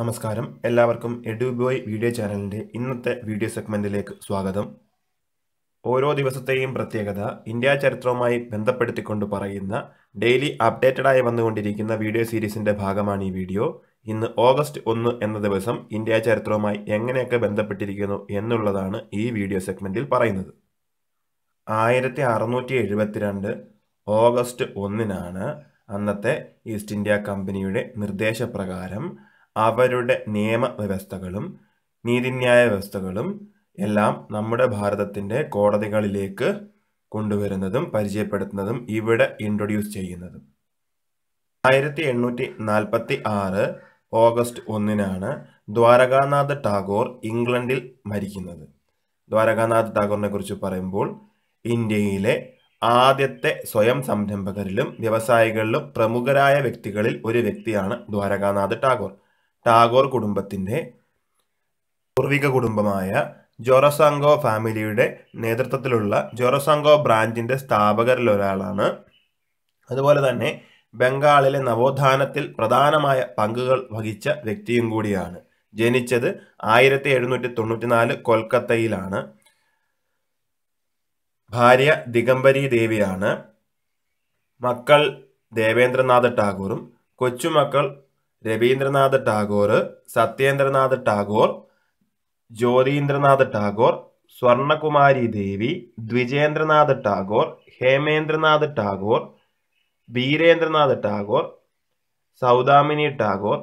നമസ്കാരം എല്ലാവർക്കും എഡുബോയ് വീഡിയോ ചാനലിൻ്റെ ഇന്നത്തെ വീഡിയോ സെഗ്മെൻറ്റിലേക്ക് സ്വാഗതം ഓരോ ദിവസത്തെയും പ്രത്യേകത ഇന്ത്യ ചരിത്രവുമായി ബന്ധപ്പെടുത്തിക്കൊണ്ട് പറയുന്ന ഡെയിലി അപ്ഡേറ്റഡായി വന്നുകൊണ്ടിരിക്കുന്ന വീഡിയോ സീരീസിൻ്റെ ഭാഗമാണ് ഈ വീഡിയോ ഇന്ന് ഓഗസ്റ്റ് ഒന്ന് എന്ന ദിവസം ഇന്ത്യ ചരിത്രവുമായി എങ്ങനെയൊക്കെ ബന്ധപ്പെട്ടിരിക്കുന്നു എന്നുള്ളതാണ് ഈ വീഡിയോ സെഗ്മെൻറ്റിൽ പറയുന്നത് ആയിരത്തി അറുന്നൂറ്റി എഴുപത്തിരണ്ട് ഓഗസ്റ്റ് ഒന്നിനാണ് അന്നത്തെ ഈസ്റ്റ് ഇന്ത്യ കമ്പനിയുടെ നിർദ്ദേശപ്രകാരം അവരുടെ നിയമവ്യവസ്ഥകളും നീതിന്യായ വ്യവസ്ഥകളും എല്ലാം നമ്മുടെ ഭാരതത്തിൻ്റെ കോടതികളിലേക്ക് കൊണ്ടുവരുന്നതും പരിചയപ്പെടുത്തുന്നതും ഇവിടെ ഇൻട്രൊഡ്യൂസ് ചെയ്യുന്നതും ആയിരത്തി എണ്ണൂറ്റി നാൽപ്പത്തി ആറ് ഓഗസ്റ്റ് ഒന്നിനാണ് ദ്വാരകാനാഥ് ടാഗോർ ഇംഗ്ലണ്ടിൽ മരിക്കുന്നത് ദ്വാരകാനാഥ് ടാഗോറിനെ കുറിച്ച് പറയുമ്പോൾ ഇന്ത്യയിലെ ആദ്യത്തെ സ്വയം സംരംഭകരിലും വ്യവസായികളിലും പ്രമുഖരായ വ്യക്തികളിൽ ഒരു വ്യക്തിയാണ് ദ്വാരകാനാഥ് ടാഗോർ ടാഗോർ കുടുംബത്തിൻ്റെ പൂർവിക കുടുംബമായ ജോറസാങ്കോ ഫാമിലിയുടെ നേതൃത്വത്തിലുള്ള ജോറസാങ്കോ ബ്രാഞ്ചിൻ്റെ സ്ഥാപകരിലൊരാളാണ് അതുപോലെ തന്നെ ബംഗാളിലെ നവോത്ഥാനത്തിൽ പ്രധാനമായ പങ്കുകൾ വഹിച്ച വ്യക്തിയും കൂടിയാണ് ജനിച്ചത് ആയിരത്തി എഴുന്നൂറ്റി തൊണ്ണൂറ്റിനാല് കൊൽക്കത്തയിലാണ് ഭാര്യ ദിഗംബരി ദേവിയാണ് മക്കൾ ദേവേന്ദ്രനാഥ് ടാഗോറും കൊച്ചുമക്കൾ രവീന്ദ്രനാഥ് ടാഗോർ സത്യേന്ദ്രനാഥ് ടാഗോർ ജ്യോതീന്ദ്രനാഥ് ടാഗോർ സ്വർണകുമാരി ദേവി ദ്വിജേന്ദ്രനാഥ് ടാഗോർ ഹേമേന്ദ്രനാഥ് ടാഗോർ ബീരേന്ദ്രനാഥ് ടാഗോർ സൗദാമിനി ടാഗോർ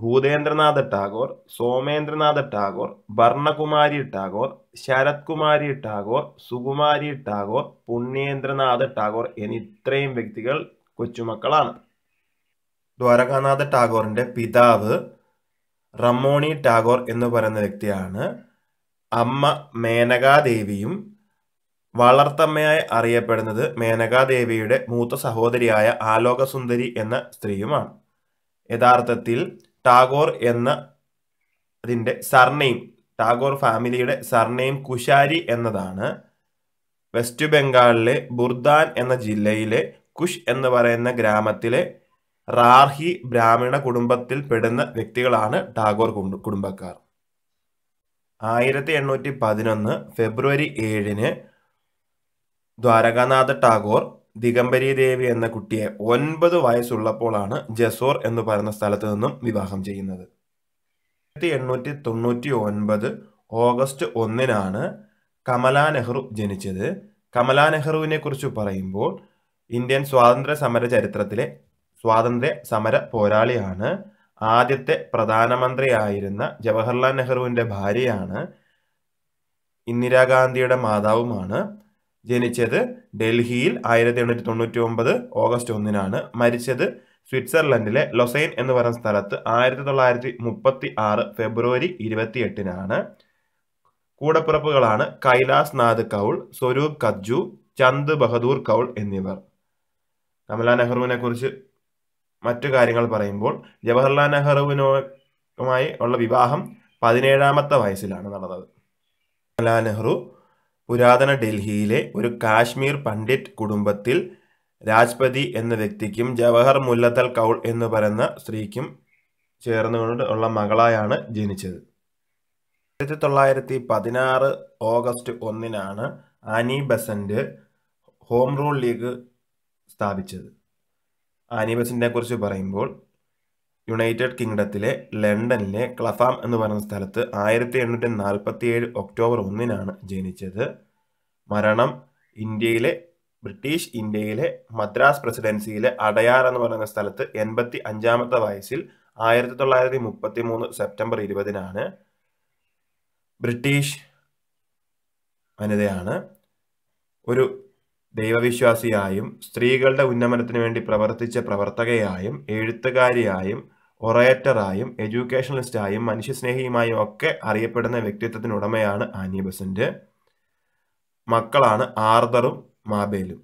ഭൂതേന്ദ്രനാഥ് ടാഗോർ സോമേന്ദ്രനാഥ് ടാഗോർ ഭർണകുമാരി ടാഗോർ ശരത് കുമാരി ടാഗോർ സുകുമാരി ടാഗോർ പുണ്യേന്ദ്രനാഥ് ടാഗോർ എന്നിത്രയും വ്യക്തികൾ കൊച്ചുമക്കളാണ് ദ്വാരകാനാഥ ടാഗോറിൻ്റെ പിതാവ് റമ്മോണി ടാഗോർ എന്ന് പറയുന്ന വ്യക്തിയാണ് അമ്മ മേനകാദേവിയും വളർത്തമ്മയായി അറിയപ്പെടുന്നത് മേനകാദേവിയുടെ മൂത്ത സഹോദരിയായ ആലോകസുന്ദരി എന്ന സ്ത്രീയുമാണ് യഥാർത്ഥത്തിൽ ടാഗോർ എന്ന അതിൻ്റെ സർനെയിം ടാഗോർ ഫാമിലിയുടെ സർനെയിം കുശാരി എന്നതാണ് വെസ്റ്റ് ബംഗാളിലെ ബുർദാൻ എന്ന ജില്ലയിലെ കുഷ് എന്ന് പറയുന്ന ഗ്രാമത്തിലെ റാർഹി ബ്രാഹ്മണ കുടുംബത്തിൽ പെടുന്ന വ്യക്തികളാണ് ടാഗോർ കുടുംബക്കാർ ആയിരത്തി എണ്ണൂറ്റി പതിനൊന്ന് ഫെബ്രുവരി ഏഴിന് ദ്വാരകാനാഥ ടാഗോർ ദിഗംബരി ദേവി എന്ന കുട്ടിയെ ഒൻപത് വയസ്സുള്ളപ്പോഴാണ് ജസോർ എന്ന് പറയുന്ന സ്ഥലത്ത് നിന്നും വിവാഹം ചെയ്യുന്നത് ആയിരത്തി എണ്ണൂറ്റി തൊണ്ണൂറ്റി ഒൻപത് ഓഗസ്റ്റ് ഒന്നിനാണ് കമലാ നെഹ്റു ജനിച്ചത് കമലാ നെഹ്റുവിനെ കുറിച്ച് പറയുമ്പോൾ ഇന്ത്യൻ സ്വാതന്ത്ര്യ സമര ചരിത്രത്തിലെ സ്വാതന്ത്ര്യ സമര പോരാളിയാണ് ആദ്യത്തെ പ്രധാനമന്ത്രിയായിരുന്ന ജവഹർലാൽ നെഹ്റുവിൻ്റെ ഭാര്യയാണ് ഇന്ദിരാഗാന്ധിയുടെ മാതാവുമാണ് ജനിച്ചത് ഡൽഹിയിൽ ആയിരത്തി എണ്ണൂറ്റി തൊണ്ണൂറ്റി ഒമ്പത് ഓഗസ്റ്റ് ഒന്നിനാണ് മരിച്ചത് സ്വിറ്റ്സർലൻഡിലെ ലൊസൈൻ എന്ന് പറയുന്ന സ്ഥലത്ത് ആയിരത്തി തൊള്ളായിരത്തി മുപ്പത്തി ആറ് ഫെബ്രുവരി ഇരുപത്തിയെട്ടിനാണ് കൂടപ്പിറപ്പുകളാണ് കൈലാസ് നാഥ് കൗൾ സ്വരൂപ് കജ്ജു ചന്ദ് ബഹദൂർ കൗൾ എന്നിവർ കമലാ നെഹ്റുവിനെ കുറിച്ച് മറ്റു കാര്യങ്ങൾ പറയുമ്പോൾ ജവഹർലാൽ നെഹ്റുവിനുമായി ഉള്ള വിവാഹം പതിനേഴാമത്തെ വയസ്സിലാണ് നടന്നത് ജവഹർലാൽ നെഹ്റു പുരാതന ഡൽഹിയിലെ ഒരു കാശ്മീർ പണ്ഡിറ്റ് കുടുംബത്തിൽ രാജ്പതി എന്ന വ്യക്തിക്കും ജവഹർ മുല്ലത്തൽ കൗൾ എന്ന് പറയുന്ന സ്ത്രീക്കും ചേർന്നുകൊണ്ട് ഉള്ള മകളായാണ് ജനിച്ചത് ആയിരത്തി തൊള്ളായിരത്തി പതിനാറ് ഓഗസ്റ്റ് ഒന്നിനാണ് Annie Besant home rule league സ്ഥാപിച്ചത് ആനിബസിനെ കുറിച്ച് പറയുമ്പോൾ യുണൈറ്റഡ് കിങ്ഡത്തിലെ ലണ്ടനിലെ ക്ലഫാം എന്ന് പറയുന്ന സ്ഥലത്ത് ആയിരത്തി എണ്ണൂറ്റി നാൽപ്പത്തി ഏഴ് ഒക്ടോബർ ഒന്നിനാണ് ജനിച്ചത് മരണം ഇന്ത്യയിലെ ബ്രിട്ടീഷ് ഇന്ത്യയിലെ മദ്രാസ് പ്രസിഡൻസിയിലെ അടയാർ എന്ന് പറയുന്ന സ്ഥലത്ത് എൺപത്തി അഞ്ചാമത്തെ വയസ്സിൽ ആയിരത്തി തൊള്ളായിരത്തി മുപ്പത്തി മൂന്ന് സെപ്റ്റംബർ ഇരുപതിനാണ് ബ്രിട്ടീഷ് വനിതയാണ് ഒരു ദൈവവിശ്വാസിയായും സ്ത്രീകളുടെ ഉന്നമനത്തിന് വേണ്ടി പ്രവർത്തിച്ച പ്രവർത്തകയായും എഴുത്തുകാരിയായും ഒറേറ്ററായും എഡ്യൂക്കേഷണലിസ്റ്റായും മനുഷ്യസ്നേഹിയുമായും ഒക്കെ അറിയപ്പെടുന്ന വ്യക്തിത്വത്തിനുടമയാണ് ആനി ബസന്റ് മക്കളാണ് ആർദറും മാബേലും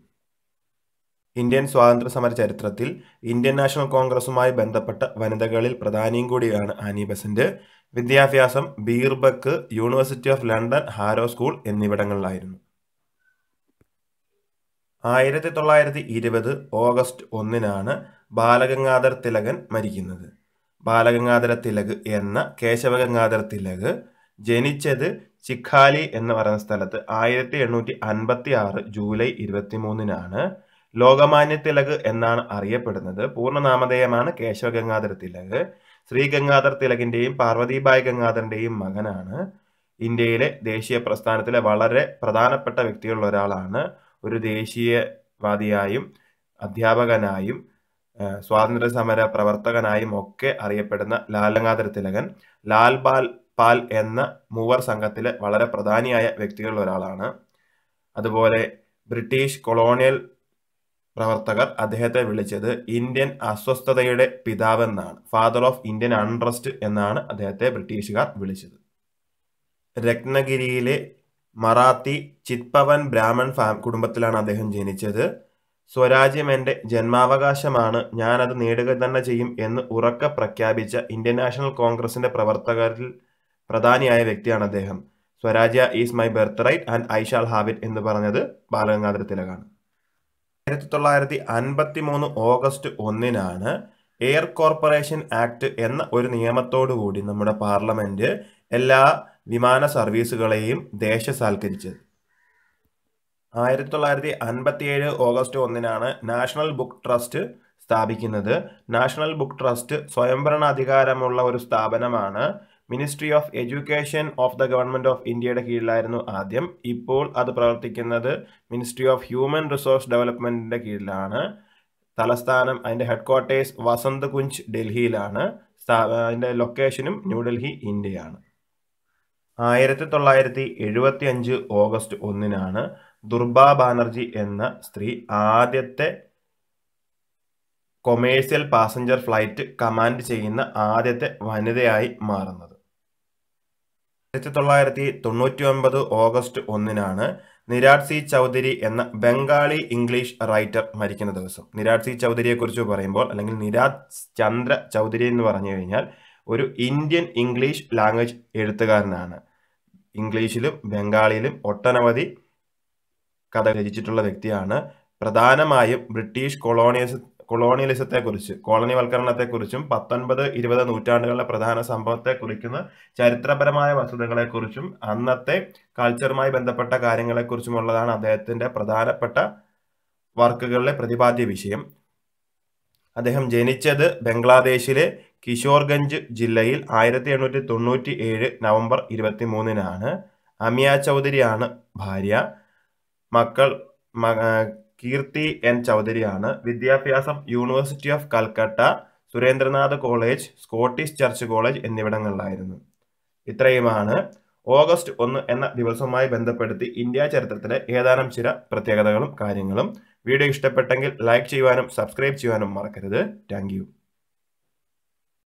ഇന്ത്യൻ സ്വാതന്ത്ര്യ സമര ചരിത്രത്തിൽ ഇന്ത്യൻ നാഷണൽ കോൺഗ്രസുമായി ബന്ധപ്പെട്ട വനിതകളിൽ പ്രധാനിയും കൂടിയാണ് ആനി ബസന്റ് വിദ്യാഭ്യാസം Birkbeck university of London Harrow school എന്നിവിടങ്ങളിലായിരുന്നു ആയിരത്തി തൊള്ളായിരത്തി ഇരുപത് ഓഗസ്റ്റ് ഒന്നിനാണ് ബാലഗംഗാധർ തിലകൻ മരിക്കുന്നത് ബാലഗംഗാധര തിലക് എന്ന കേശവഗംഗാധര തിലക് ജനിച്ചത് ചിഖാലി എന്ന് പറയുന്ന സ്ഥലത്ത് ആയിരത്തി എണ്ണൂറ്റി അൻപത്തി ആറ് ജൂലൈ ഇരുപത്തി മൂന്നിനാണ് ലോകമാന്യ തിലക് എന്നാണ് അറിയപ്പെടുന്നത് പൂർണ്ണനാമധേയമാണ് കേശവഗംഗാധര തിലക് ശ്രീ ഗംഗാധർ തിലകിന്റെയും പാർവതിബായ് ഗംഗാധരന്റെയും മകനാണ് ഇന്ത്യയിലെ ദേശീയ പ്രസ്ഥാനത്തിലെ വളരെ പ്രധാനപ്പെട്ട വ്യക്തികളിൽ ഒരാളാണ് ഒരു ദേശീയവാദിയായും അധ്യാപകനായും സ്വാതന്ത്ര്യ സമര പ്രവർത്തകനായും ഒക്കെ അറിയപ്പെടുന്ന ലാൽ തിലകൻ ലാൽ ബാൽ പാൽ എന്ന മൂവർ സംഘത്തിലെ വളരെ പ്രധാനിയായ വ്യക്തികളിൽ ഒരാളാണ് അതുപോലെ ബ്രിട്ടീഷ് കൊളോണിയൽ പ്രവർത്തകർ അദ്ദേഹത്തെ വിളിച്ചത് ഇന്ത്യൻ അസ്വസ്ഥതയുടെ പിതാവെന്നാണ് ഫാദർ ഓഫ് ഇന്ത്യൻ അൺട്രസ്റ്റ് എന്നാണ് അദ്ദേഹത്തെ ബ്രിട്ടീഷുകാർ വിളിച്ചത് രത്നഗിരിയിലെ മറാത്തി ചിത്പവൻ ബ്രാഹ്മൺ ഫാം കുടുംബത്തിലാണ് അദ്ദേഹം ജനിച്ചത് സ്വരാജ്യം എൻ്റെ ജന്മാവകാശമാണ് ഞാനത് നേടുക തന്നെ ചെയ്യും എന്ന് ഉറക്ക പ്രഖ്യാപിച്ച ഇന്ത്യൻ നാഷണൽ കോൺഗ്രസിൻ്റെ പ്രവർത്തകരിൽ പ്രധാനിയായ വ്യക്തിയാണ് അദ്ദേഹം Swarajya is my birthright and I shall have it എന്ന് പറഞ്ഞത് ബാലഗംഗാധര തിലകാണ് ആയിരത്തി തൊള്ളായിരത്തി അൻപത്തി മൂന്ന് ഓഗസ്റ്റ് ഒന്നിനാണ് എയർ കോർപ്പറേഷൻ ആക്ട് എന്ന ഒരു നിയമത്തോടു കൂടി നമ്മുടെ പാർലമെന്റ് എല്ലാ വിമാന സർവീസുകളെയും ദേശസാൽക്കരിച്ചത് ആയിരത്തി തൊള്ളായിരത്തി അൻപത്തിയേഴ് ഓഗസ്റ്റ് ഒന്നിനാണ് നാഷണൽ ബുക്ക് ട്രസ്റ്റ് സ്ഥാപിക്കുന്നത് നാഷണൽ ബുക്ക് ട്രസ്റ്റ് സ്വയംഭരണാധികാരമുള്ള ഒരു സ്ഥാപനമാണ് ministry of education of the government of ഇന്ത്യയുടെ കീഴിലായിരുന്നു ആദ്യം ഇപ്പോൾ അത് പ്രവർത്തിക്കുന്നത് മിനിസ്ട്രി ഓഫ് ഹ്യൂമൻ റിസോഴ്സ് ഡെവലപ്മെൻറ്റിൻ്റെ കീഴിലാണ് തലസ്ഥാനം അതിൻ്റെ ഹെഡ് ക്വാർട്ടേഴ്സ് വസന്ത് കുഞ്ച് ഡൽഹിയിലാണ് അതിൻ്റെ ലൊക്കേഷനും ന്യൂഡൽഹി ഇന്ത്യയാണ് ആയിരത്തി തൊള്ളായിരത്തി എഴുപത്തി അഞ്ച് ഓഗസ്റ്റ് ഒന്നിനാണ് ദുർബ ബാനർജി എന്ന സ്ത്രീ ആദ്യത്തെ കൊമേഴ്സ്യൽ പാസഞ്ചർ ഫ്ലൈറ്റ് കമാൻഡ് ചെയ്യുന്ന ആദ്യത്തെ വനിതയായി മാറുന്നത് ആയിരത്തി തൊള്ളായിരത്തി തൊണ്ണൂറ്റി ഒൻപത് ഓഗസ്റ്റ് ഒന്നിനാണ് നിരാട് സി ചൗധരി എന്ന ബംഗാളി ഇംഗ്ലീഷ് റൈറ്റർ മരിക്കുന്ന ദിവസം നിരാട് സി ചൗധരിയെക്കുറിച്ച് പറയുമ്പോൾ അല്ലെങ്കിൽ നിരാജ് ചന്ദ്ര ചൗധരി എന്ന് പറഞ്ഞു കഴിഞ്ഞാൽ ഒരു ഇന്ത്യൻ ഇംഗ്ലീഷ് ലാംഗ്വേജ് എഴുത്തുകാരനാണ് ഇംഗ്ലീഷിലും ബംഗാളിയിലും ഒട്ടനവധി കഥ രചിച്ചിട്ടുള്ള വ്യക്തിയാണ് പ്രധാനമായും ബ്രിട്ടീഷ് കൊളോണിയസ് കൊളോണിയലിസത്തെക്കുറിച്ച് കോളനിവൽക്കരണത്തെക്കുറിച്ചും പത്തൊൻപത് ഇരുപത് നൂറ്റാണ്ടുകളിലെ പ്രധാന സംഭവത്തെ കുറിക്കുന്ന ചരിത്രപരമായ വസ്തുതകളെക്കുറിച്ചും അന്നത്തെ കൾച്ചറുമായി ബന്ധപ്പെട്ട കാര്യങ്ങളെക്കുറിച്ചുമുള്ളതാണ് അദ്ദേഹത്തിൻ്റെ പ്രധാനപ്പെട്ട വർക്കുകളിലെ പ്രതിപാദ്യ വിഷയം അദ്ദേഹം ജനിച്ചത് ബംഗ്ലാദേശിലെ കിഷോർഗഞ്ച് ജില്ലയിൽ ആയിരത്തി എണ്ണൂറ്റി തൊണ്ണൂറ്റി ഏഴ് നവംബർ ഇരുപത്തി മൂന്നിനാണ് അമിയ ചൗധരിയാണ് ഭാര്യ മക്കൾ കീർത്തി എൻ ചൗധരിയാണ് വിദ്യാഭ്യാസം university of Calcutta Surendranath college Scottish church college എന്നിവിടങ്ങളിലായിരുന്നു ഇത്രയുമാണ് ഓഗസ്റ്റ് ഒന്ന് എന്ന ദിവസവുമായി ബന്ധപ്പെടുത്തി ഇന്ത്യ ചരിത്രത്തിലെ ഏതാനും ചില പ്രത്യേകതകളും കാര്യങ്ങളും വീഡിയോ ഇഷ്ടപ്പെട്ടെങ്കിൽ ലൈക്ക് ചെയ്യുവാനും സബ്സ്ക്രൈബ് ചെയ്യുവാനും മറക്കരുത് താങ്ക്